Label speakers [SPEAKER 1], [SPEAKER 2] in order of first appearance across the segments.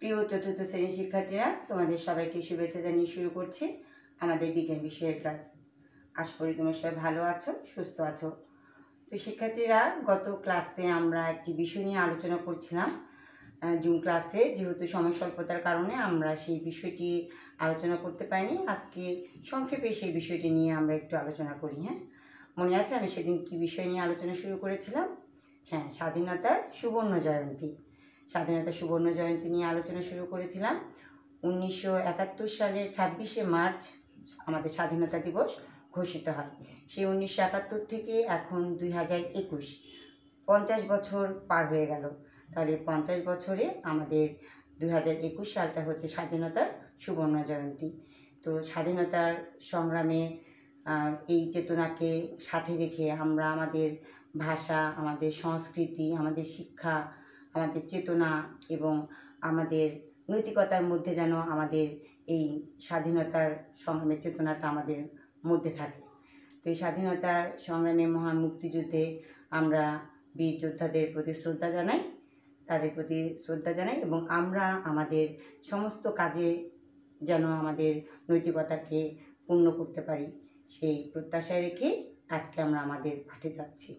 [SPEAKER 1] প্রিয় চতুর্থ শ্রেণীর শিক্ষার্থীরা তোমাদের সবাইকে শুভেচ্ছা জানিয়ে শুরু করছি আমাদের বিজ্ঞান বিষয়ের ক্লাস আশা করি তোমরা সবাই ভালো আছো সুস্থ আছো তো শিক্ষার্থীরা গত ক্লাসে আমরা একটি বিষয় নিয়ে আলোচনা করছিলাম জুম ক্লাসে যেহেতু সময় স্বল্পতার কারণে আমরা সেই বিষয়টি আলোচনা করতে পারিনি আজকে সংক্ষেপে সেই বিষয়টি নিয়ে আমরা একটু আলোচনা করি হ্যাঁ মনে আছে আমি সেদিন কি বিষয় নিয়ে আলোচনা শুরু করেছিলাম হ্যাঁ স্বাধীনতার সুবর্ণ জয়ন্তী স্বাধীনতা সুবর্ণ জয়ন্তী নিয়ে আলোচনা শুরু করেছিলাম উনিশশো একাত্তর সালের ছাব্বিশে মার্চ আমাদের স্বাধীনতা দিবস ঘোষিত হয় সেই উনিশশো একাত্তর থেকে এখন দুই হাজার একুশ পঞ্চাশ বছর পার হয়ে গেল তাহলে পঞ্চাশ বছরে আমাদের দুই হাজার একুশ সালটা হচ্ছে স্বাধীনতার সুবর্ণ জয়ন্তী তো স্বাধীনতার সংগ্রামে এই চেতনাকে সাথে রেখে আমরা আমাদের ভাষা আমাদের সংস্কৃতি আমাদের শিক্ষা আমাদের চেতনা এবং আমাদের নৈতিকতার মধ্যে যেন আমাদের এই স্বাধীনতার সংগ্রামের চেতনাটা আমাদের মধ্যে থাকে তো এই স্বাধীনতার সংগ্রামে মহান মুক্তিযুদ্ধে আমরা বীর যোদ্ধাদের প্রতি শ্রদ্ধা জানাই তাদের প্রতি শ্রদ্ধা জানাই এবং আমরা আমাদের সমস্ত কাজে যেন আমাদের নৈতিকতাকে পূর্ণ করতে পারি সেই প্রত্যাশায় রেখে আজকে আমরা আমাদের পাঠে যাচ্ছি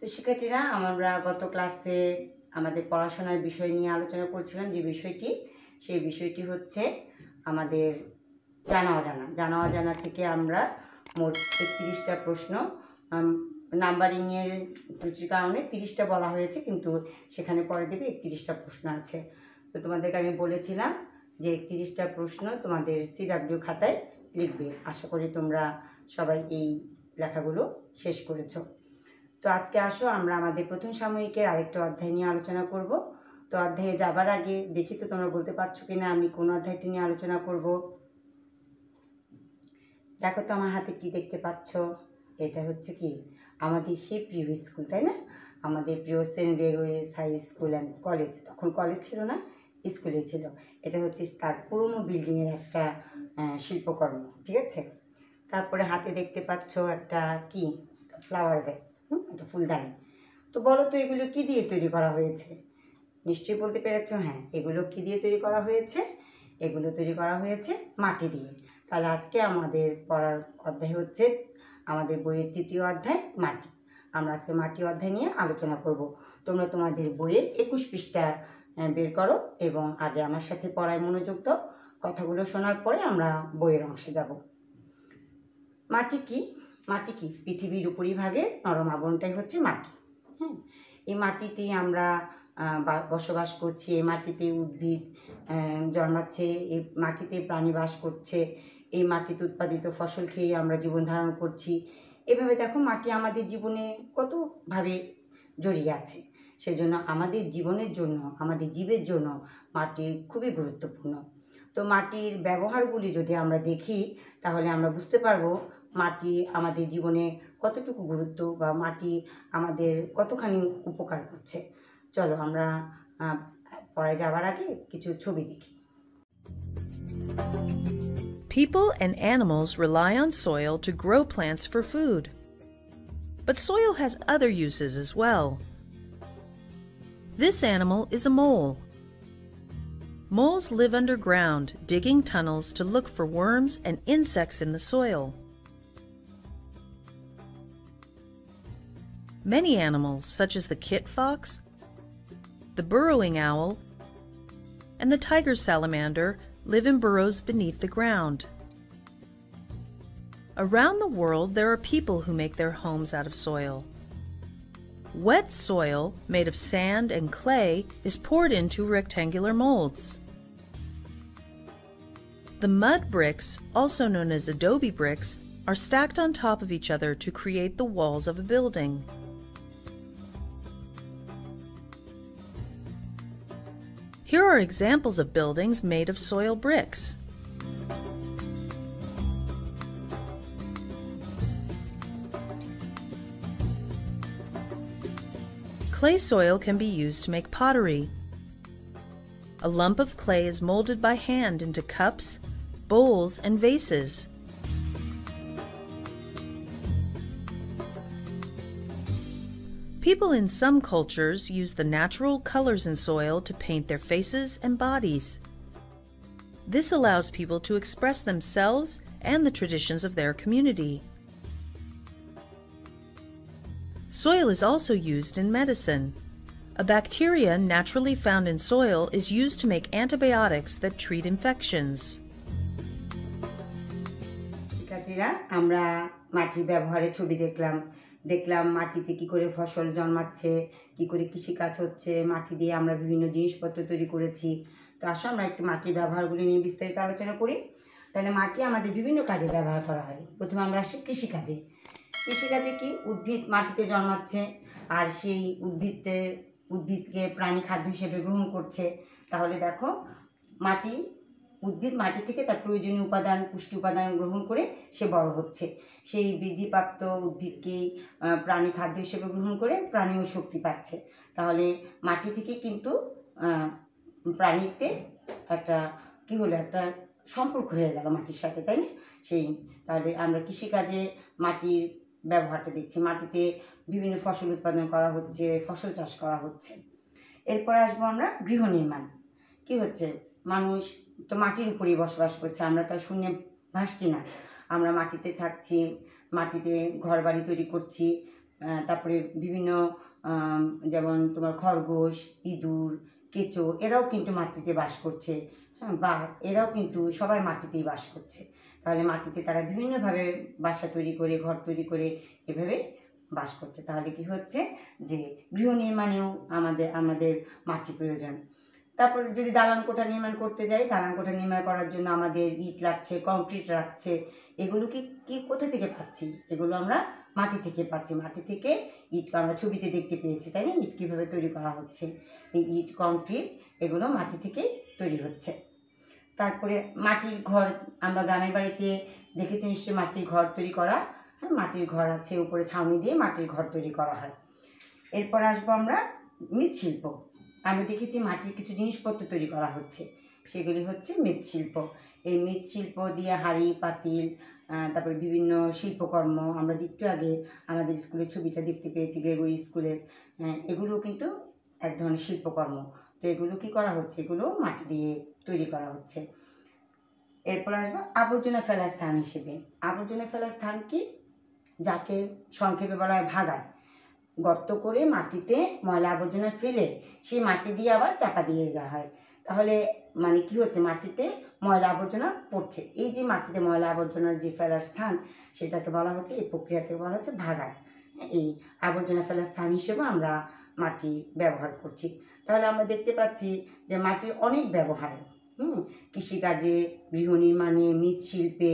[SPEAKER 1] তো শিক্ষার্থীরা আমরা গত ক্লাসে আমাদের পড়াশোনার বিষয় নিয়ে আলোচনা করছিলাম যে বিষয়টি সেই বিষয়টি হচ্ছে আমাদের জানা অজানা জানা অজানা থেকে আমরা মোট একত্রিশটা প্রশ্ন নাম্বারিংয়ের ত্রুটির কারণে তিরিশটা বলা হয়েছে কিন্তু সেখানে পরে দেবে একত্রিশটা প্রশ্ন আছে তো তোমাদেরকে আমি বলেছিলাম যে একত্রিশটা প্রশ্ন তোমাদের সিডাব্লিউ খাতায় লিখবে আশা করি তোমরা সবাই এই লেখাগুলো শেষ করেছো তো আজকে আসো আমরা আমাদের প্রথম সাময়িকের আরেকটা অধ্যায় নিয়ে আলোচনা করব তো অধ্যায়ে যাবার আগে দেখি তো তোমরা বলতে পারছো কি না আমি কোন অধ্যায়টি নিয়ে আলোচনা করব দেখো তো আমার হাতে কি দেখতে পাচ্ছ এটা হচ্ছে কি আমাদের সে প্রিয় স্কুল তাই না আমাদের প্রিয় Saint Gregory's high school and college তখন কলেজ ছিল না স্কুলে ছিল এটা হচ্ছে তার পুরনো বিল্ডিংয়ের একটা শিল্পকর্ম ঠিক আছে তারপরে হাতে দেখতে পাচ্ছ একটা কি ফ্লাওয়ার ভেস হুম এটা ফুলদানি তো বলো তো এগুলো কি দিয়ে তৈরি করা হয়েছে নিশ্চয়ই বলতে পেরেছ হ্যাঁ এগুলো কি দিয়ে তৈরি করা হয়েছে এগুলো তৈরি করা হয়েছে মাটি দিয়ে তাহলে আজকে আমাদের পড়ার অধ্যায় হচ্ছে আমাদের বইয়ের তৃতীয় অধ্যায় মাটি আমরা আজকে মাটি অধ্যায় নিয়ে আলোচনা করব তোমরা তোমাদের বইয়ের একুশ পৃষ্ঠা বের করো এবং আগে আমার সাথে পড়ায় মনোযোগ দাও কথাগুলো শোনার পরে আমরা বইয়ের অংশে যাব মাটি কি মাটি কি পৃথিবীর উপরিভাগে নরম আবরণটাই হচ্ছে মাটি হ্যাঁ এই মাটিতেই আমরা বসবাস করছি এই মাটিতে উদ্ভিদ জন্মাচ্ছে এই মাটিতে প্রাণী বাস করছে এই মাটিতে উৎপাদিত ফসল খেয়ে আমরা জীবন ধারণ করছি এভাবে দেখো মাটি আমাদের জীবনে কতভাবে জড়িয়ে আছে সেজন্য আমাদের জীবনের জন্য আমাদের জীবের জন্য মাটির খুবই গুরুত্বপূর্ণ তো মাটির ব্যবহারগুলি যদি আমরা দেখি তাহলে আমরা বুঝতে পারবো মাটি আমাদের জীবনে কতটুকু গুরুত্ব বা মাটি আমাদের কতখানি উপকার করছে চলো আমরা পড়ায় যাওয়ার আগে কিছু ছবি দেখি
[SPEAKER 2] People and animals rely on soil to grow plants for food. But soil has other uses as well. This animal is a mole. Moles live underground, digging tunnels to look for worms and insects in the soil. Many animals, such as the kit fox, the burrowing owl, and the tiger salamander, live in burrows beneath the ground. Around the world, there are people who make their homes out of soil. Wet soil, made of sand and clay, is poured into rectangular molds. The mud bricks, also known as adobe bricks, are stacked on top of each other to create the walls of a building. Here are examples of buildings made of soil bricks. Clay soil can be used to make pottery. A lump of clay is molded by hand into cups, bowls, and vases. People in some cultures use the natural colors in soil to paint their faces and bodies. This allows people to express themselves and the traditions of their community. Soil is also used in medicine. A bacteria naturally found in soil is used to make antibiotics that treat infections.
[SPEAKER 1] আমরা মাটির ব্যবহারে ছবি দেখলাম দেখলাম মাটিতে কি করে ফসল জন্মাচ্ছে কি করে কৃষিকাজ হচ্ছে মাটি দিয়ে আমরা বিভিন্ন জিনিসপত্র তৈরি করেছি তো আসো আমরা একটু মাটির ব্যবহারগুলি নিয়ে বিস্তারিত আলোচনা করি তাহলে মাটি আমাদের বিভিন্ন কাজে ব্যবহার করা হয় প্রথমে আমরা আসি কৃষিকাজে কৃষিকাজে কি উদ্ভিদ মাটিতে জন্মাচ্ছে আর সেই উদ্ভিদে উদ্ভিদকে প্রাণী খাদ্য হিসেবে গ্রহণ করছে তাহলে দেখো মাটি উদ্ভিদ মাটি থেকে তার প্রয়োজনীয় উপাদান পুষ্টি উপাদান গ্রহণ করে সে বড় হচ্ছে সেই বৃদ্ধিপ্রাপ্ত উদ্ভিদকেই প্রাণী খাদ্য হিসেবে গ্রহণ করে প্রাণীও শক্তি পাচ্ছে তাহলে মাটি থেকে কিন্তু প্রাণীতে একটা কী হলো একটা সম্পর্ক হয়ে গেল মাটির সাথে তাই না সেই তাহলে আমরা কৃষিকাজে মাটির ব্যবহারটা দেখছি মাটিতে বিভিন্ন ফসল উৎপাদন করা হচ্ছে ফসল চাষ করা হচ্ছে এরপরে আসবো আমরা গৃহ নির্মাণ কী হচ্ছে মানুষ তো মাটির উপরেই বসবাস করছে আমরা তো শুনে ভাসছি না আমরা মাটিতে থাকছি মাটিতে ঘর বাড়ি তৈরি করছি তারপরে বিভিন্ন যেমন তোমার খরগোশ ইঁদুর কেঁচো এরাও কিন্তু মাটিতে বাস করছে হ্যাঁ বা এরাও কিন্তু সবাই মাটিতেই বাস করছে তাহলে মাটিতে তারা বিভিন্নভাবে বাসা তৈরি করে ঘর তৈরি করে এভাবে বাস করছে তাহলে কি হচ্ছে যে গৃহ নির্মাণেও আমাদের আমাদের মাটি প্রয়োজন তারপর যদি দালান কোঠা নির্মাণ করতে যাই দালান কোঠা নির্মাণ করার জন্য আমাদের ইট লাগছে কংক্রিট লাগছে এগুলো কি কি কোথা থেকে পাচ্ছি এগুলো আমরা মাটি থেকে পাচ্ছি মাটি থেকে ইট আমরা ছবিতে দেখতে পেয়েছি তাই না ইট কীভাবে তৈরি করা হচ্ছে এই ইট কংক্রিট এগুলো মাটি থেকে তৈরি হচ্ছে তারপরে মাটির ঘর আমরা গ্রামের বাড়িতে দেখেছি নিশ্চয়ই মাটির ঘর তৈরি করা হ্যাঁ মাটির ঘর আছে উপরে ছাউনি দিয়ে মাটির ঘর তৈরি করা হয় এরপর আসবো আমরা মৃৎশিল্প আমি দেখেছি মাটির কিছু জিনিসপত্র তৈরি করা হচ্ছে সেগুলি হচ্ছে মৃৎশিল্প এই মৃৎশিল্প দিয়ে হাড়ি পাতিল তারপরে বিভিন্ন শিল্পকর্ম আমরা একটু আগে আমাদের স্কুলের ছবিটা দেখতে পেয়েছি গ্রেগরি স্কুলের এগুলো কিন্তু এক ধরনের শিল্পকর্ম তো এগুলো কি করা হচ্ছে এগুলো মাটি দিয়ে তৈরি করা হচ্ছে এরপর আসবো আবর্জনা ফেলার স্থান হিসেবে আবর্জনা ফেলার স্থান কি যাকে সংক্ষেপে বলা হয় ভাগাড় গর্ত করে মাটিতে ময়লা আবর্জনা ফেলে সেই মাটি দিয়ে আবার চাপা দিয়ে দেওয়া হয় তাহলে মানে কি হচ্ছে মাটিতে ময়লা আবর্জনা পড়ছে এই যে মাটিতে ময়লা আবর্জনার যে ফেলার স্থান সেটাকে বলা হচ্ছে এই প্রক্রিয়াকে বলা হচ্ছে ভাগার এই আবর্জনা ফেলার স্থান হিসেবে আমরা মাটি ব্যবহার করছি তাহলে আমরা দেখতে পাচ্ছি যে মাটির অনেক ব্যবহার হুম কৃষিকাজে গৃহ নির্মাণে মৃৎশিল্পে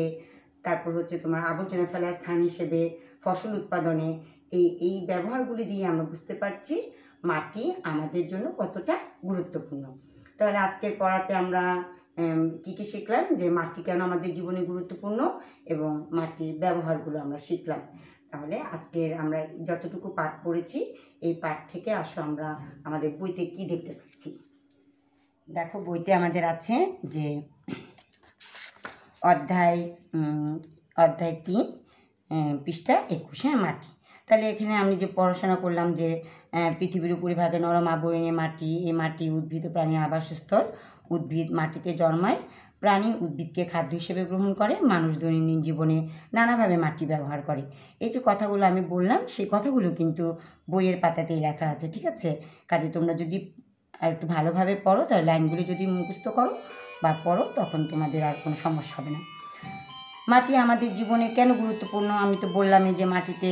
[SPEAKER 1] তারপর হচ্ছে তোমার আবর্জনা ফেলার স্থান হিসেবে ফসল উৎপাদনে এই এই ব্যবহারগুলি দিয়ে আমরা বুঝতে পারছি মাটি আমাদের জন্য কতটা গুরুত্বপূর্ণ তাহলে আজকের পড়াতে আমরা কী কী শিখলাম যে মাটি কেন আমাদের জীবনে গুরুত্বপূর্ণ এবং মাটির ব্যবহারগুলো আমরা শিখলাম তাহলে আজকের আমরা যতটুকু পাঠ পড়েছি এই পাঠ থেকে আসো আমরা আমাদের বইতে কি দেখতে পাচ্ছি দেখো বইতে আমাদের আছে যে অধ্যায় অধ্যায় তিন পৃষ্ঠা একুশে মাটি তাহলে এখানে আমি যে পড়াশোনা করলাম যে পৃথিবীর উপরে ভাগে নরম আবরণে মাটি এ মাটি উদ্ভিদ ও প্রাণীর আবাসস্থল উদ্ভিদ মাটিতে জন্মায় প্রাণী উদ্ভিদকে খাদ্য হিসেবে গ্রহণ করে মানুষ দৈনন্দিন জীবনে নানাভাবে মাটি ব্যবহার করে এই যে কথাগুলো আমি বললাম সেই কথাগুলো কিন্তু বইয়ের পাতাতেই লেখা আছে ঠিক আছে কাজে তোমরা যদি আর একটু ভালোভাবে পড়ো তাহলে লাইনগুলি যদি মুখস্থ করো বা পড়ো তখন তোমাদের আর কোনো সমস্যা হবে না মাটি আমাদের জীবনে কেন গুরুত্বপূর্ণ আমি তো বললামই যে মাটিতে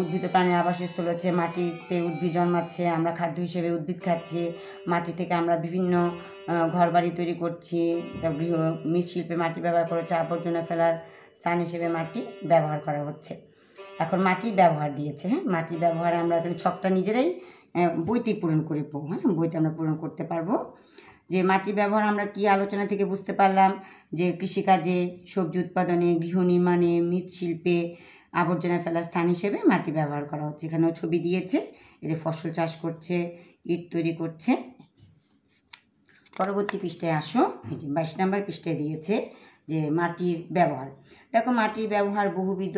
[SPEAKER 1] উদ্ভিদ প্রাণীর আবাসস্থল হচ্ছে মাটিতে উদ্ভিদ জন্মাচ্ছে আমরা খাদ্য হিসেবে উদ্ভিদ খাচ্ছি মাটি থেকে আমরা বিভিন্ন ঘর বাড়ি তৈরি করছি গৃহ মৃৎশিল্পে মাটি ব্যবহার করা হচ্ছে আবর্জনা ফেলার স্থান হিসেবে মাটি ব্যবহার করা হচ্ছে এখন মাটি ব্যবহার দিয়েছে হ্যাঁ মাটির ব্যবহারে আমরা এখানে ছকটা নিজেরাই বইতে পূরণ করব হ্যাঁ বইতে আমরা পূরণ করতে পারবো যে মাটির ব্যবহার আমরা কি আলোচনা থেকে বুঝতে পারলাম যে কৃষিকাজে সবজি উৎপাদনে গৃহ নির্মাণে মৃৎশিল্পে আবর্জনা ফেলার স্থান হিসেবে মাটি ব্যবহার করা হচ্ছে এখানেও ছবি দিয়েছে এদের ফসল চাষ করছে ইট তৈরি করছে পরবর্তী পৃষ্ঠায় আসো এই যে বাইশ নম্বর পৃষ্ঠায় দিয়েছে যে মাটির ব্যবহার দেখো মাটির ব্যবহার বহুবিধ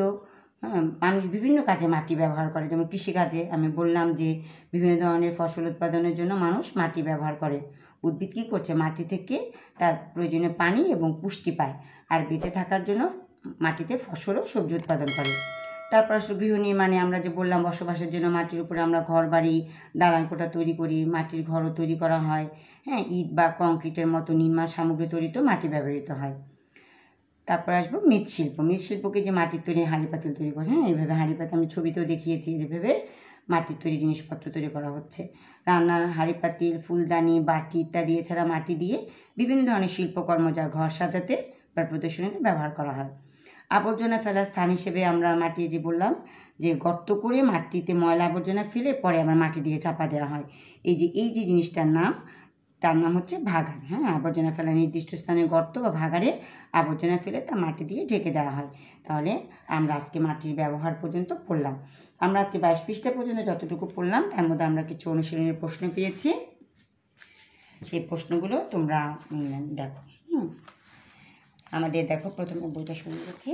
[SPEAKER 1] হ্যাঁ, মানুষ বিভিন্ন কাজে মাটি ব্যবহার করে যেমন কৃষিকাজে আমি বললাম যে বিভিন্ন ধরনের ফসল উৎপাদনের জন্য মানুষ মাটি ব্যবহার করে উদ্ভিদ কী করছে মাটি থেকে তার প্রয়োজনীয় পানি এবং পুষ্টি পায় আর বেঁচে থাকার জন্য মাটিতে ফসল ও সবজি উৎপাদন করে তারপর আসলে গৃহ নির্মাণে আমরা যে বললাম বসবাসের জন্য মাটির উপরে আমরা ঘর বাড়ি দালান কোটা তৈরি করি মাটির ঘরও তৈরি করা হয় হ্যাঁ ইট বা কংক্রিটের মতো নির্মাণ সামগ্রী তৈরিতেও মাটি ব্যবহৃত হয় তারপর আসবো মৃৎশিল্প মৃৎশিল্পকে যে মাটির তৈরি হাঁড়ি পাতিল তৈরি করছে হ্যাঁ এইভাবে হাঁড়ি পাতিল আমি ছবিতেও দেখিয়েছি এইভাবে মাটির তৈরি জিনিসপত্র তৈরি করা হচ্ছে রান্নার হাঁড়ি পাতিল ফুলদানি বাটি ইত্যাদি এছাড়া মাটি দিয়ে বিভিন্ন ধরনের শিল্পকর্ম যা ঘর সাজাতে বা প্রদর্শনীতে ব্যবহার করা হয় আবর্জনা ফেলার স্থান হিসেবে আমরা মাটি যে বললাম যে গর্ত করে মাটিতে ময়লা আবর্জনা ফেলে পরে আমরা মাটি দিয়ে চাপা দেওয়া হয় এই যে এই যে জিনিসটার নাম তার নাম হচ্ছে ভাগার হ্যাঁ আবর্জনা ফেলা নির্দিষ্ট স্থানে গর্ত বা ভাগারে আবর্জনা ফেলে তা মাটি দিয়ে ঢেকে দেওয়া হয় তাহলে আমরা আজকে মাটির ব্যবহার পর্যন্ত পড়লাম আমরা আজকে বাইশ পৃষ্ঠা পর্যন্ত যতটুকু পড়লাম তার মধ্যে আমরা কিছু অনুশীলনের প্রশ্ন পেয়েছি সেই প্রশ্নগুলো তোমরা দেখো হুম আমাদের দেখো প্রথমে বইটা শুরু রেখে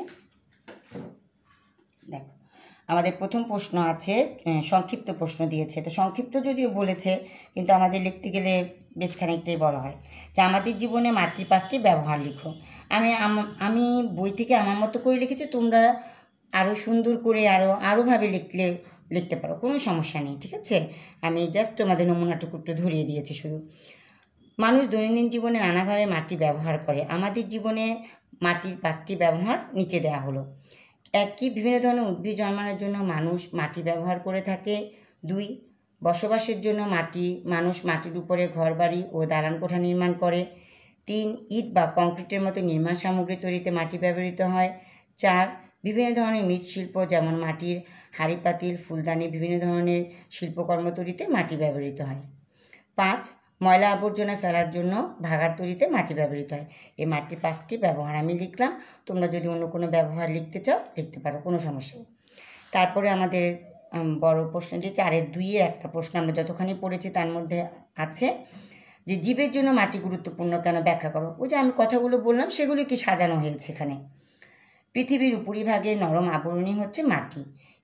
[SPEAKER 1] আমাদের প্রথম প্রশ্ন আছে সংক্ষিপ্ত প্রশ্ন দিয়েছে তো সংক্ষিপ্ত যদিও বলেছে কিন্তু আমাদের লিখতে গেলে বেশ খানিকটাই বড় হয় যে আমাদের জীবনে মাটির পাঁচটি ব্যবহার লিখো আমি আমি বই থেকে আমার মতো করে লিখেছি তোমরা আরও সুন্দর করে আরও আরোভাবে লিখলে লিখতে পারো কোনো সমস্যা নেই ঠিক আছে আমি জাস্ট তোমাদের নমুনাটুকু একটু ধরিয়ে দিয়েছি শুধু মানুষ দৈনন্দিন জীবনে নানাভাবে মাটি ব্যবহার করে আমাদের জীবনে মাটির পাঁচটি ব্যবহার নিচে দেওয়া হলো একই বিভিন্ন ধরনের উদ্ভিদ জন্মানোর জন্য মানুষ মাটি ব্যবহার করে থাকে দুই বসবাসের জন্য মাটি মানুষ মাটির উপরে ঘরবাড়ি ও দালান কোঠা নির্মাণ করে তিন ইট বা কংক্রিটের মতো নির্মাণ সামগ্রী তৈরিতে মাটি ব্যবহৃত হয় চার বিভিন্ন ধরনের মৃৎশিল্প যেমন মাটির হাড়ি পাতিল ফুলদানি বিভিন্ন ধরনের শিল্পকর্ম তৈরিতে মাটি ব্যবহৃত হয় পাঁচ ময়লা আবর্জনা ফেলার জন্য ভাগার তৈরিতে মাটি ব্যবহৃত হয় এই মাটির পাঁচটি ব্যবহার আমি লিখলাম তোমরা যদি অন্য কোনো ব্যবহার লিখতে চাও লিখতে পারো কোনো সমস্যা নেই তারপরে আমাদের বড় প্রশ্ন যে চারের দুইয়ে একটা প্রশ্ন আমরা যতখানি পড়েছি তার মধ্যে আছে যে জীবের জন্য মাটি গুরুত্বপূর্ণ কেন ব্যাখ্যা করো ওই যে আমি কথাগুলো বললাম সেগুলো কি সাজানো হয়েছে এখানে পৃথিবীর উপরিভাগে নরম আবরণী হচ্ছে মাটি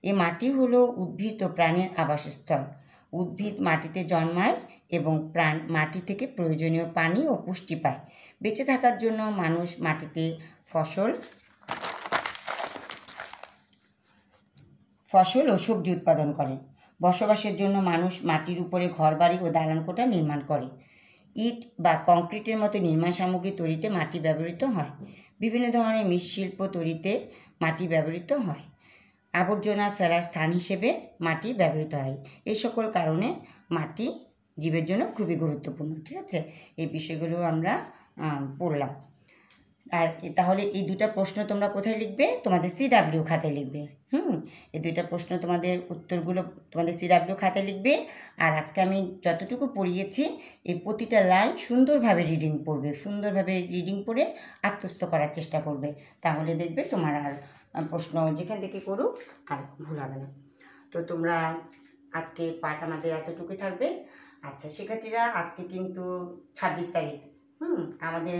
[SPEAKER 1] এ মাটি হলো উদ্ভিদ ও প্রাণীর আবাসস্থল উদ্ভিদ মাটিতে জন্মায় এবং প্রাণ মাটি থেকে প্রয়োজনীয় পানি ও পুষ্টি পায় বেঁচে থাকার জন্য মানুষ মাটিতে ফসল ফসল ও সবজি উৎপাদন করে বসবাসের জন্য মানুষ মাটির উপরে ঘরবাড়ি ও দালানকোটা নির্মাণ করে ইট বা কংক্রিটের মতো নির্মাণ সামগ্রী তৈরিতে মাটি ব্যবহৃত হয় বিভিন্ন ধরনের মৃৎশিল্প তৈরিতে মাটি ব্যবহৃত হয় আবর্জনা ফেলার স্থান হিসেবে মাটি ব্যবহৃত হয় এই সকল কারণে মাটি জীবের জন্য খুবই গুরুত্বপূর্ণ ঠিক আছে এই বিষয়গুলো আমরা পড়লাম আর তাহলে এই দুটা প্রশ্ন তোমরা কোথায় লিখবে তোমাদের সিডাব্লিউ খাতে লিখবে হুম এই দুইটা প্রশ্ন তোমাদের উত্তরগুলো তোমাদের সিডাব্লিউ খাতে লিখবে আর আজকে আমি যতটুকু পড়িয়েছি এই প্রতিটা লাইন সুন্দরভাবে রিডিং পড়বে সুন্দরভাবে রিডিং পড়ে আত্মস্থ করার চেষ্টা করবে তাহলে দেখবে তোমার আর প্রশ্ন যেখান থেকে করুক আর ভুল হবে না তো তোমরা আজকে পাঠ আমাদের এতটুকু থাকবে আচ্ছা শিক্ষার্থীরা আজকে কিন্তু ছাব্বিশ তারিখ হুম আমাদের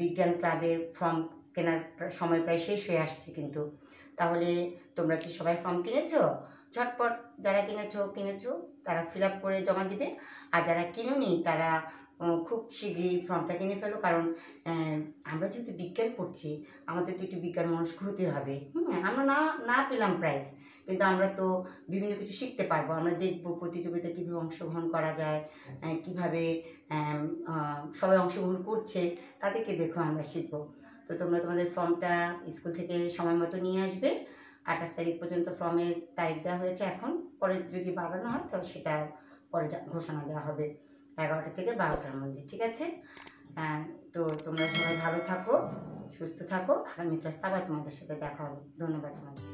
[SPEAKER 1] বিজ্ঞান ক্লাবের ফর্ম কেনার সময় প্রায় শেষ হয়ে আসছে কিন্তু তাহলে তোমরা কি সবাই ফর্ম কিনেছো ঝটপট যারা কিনেছো কিনেছো তারা ফিল আপ করে জমা দিবে আর যারা কিনুনি তারা খুব শীঘ্রই ফর্মটা কিনে ফেলো কারণ আমরা যেহেতু বিজ্ঞান পড়ছি আমাদের তো একটু বিজ্ঞান মনস্ক হতে হবে হ্যাঁ আমরা না না পেলাম প্রাইজ কিন্তু আমরা তো বিভিন্ন কিছু শিখতে পারবো আমরা দেখবো প্রতিযোগিতা কীভাবে অংশগ্রহণ করা যায় কিভাবে সবাই অংশগ্রহণ করছে তাদেরকে দেখো আমরা শিখবো তো তোমরা তোমাদের ফর্মটা স্কুল থেকে সময় মতো নিয়ে আসবে আঠাশ তারিখ পর্যন্ত ফর্মের তারিখ দেওয়া হয়েছে এখন পরে যদি বাড়ানো হয় তো সেটা পরে ঘোষণা দেওয়া হবে এগারোটা থেকে বারোটার মধ্যে ঠিক আছে হ্যাঁ, তো তোমরা সবাই ভালো থাকো সুস্থ থাকো আগামী ক্লাস আবার তোমাদের সাথে দেখা হবে ধন্যবাদ তোমাদের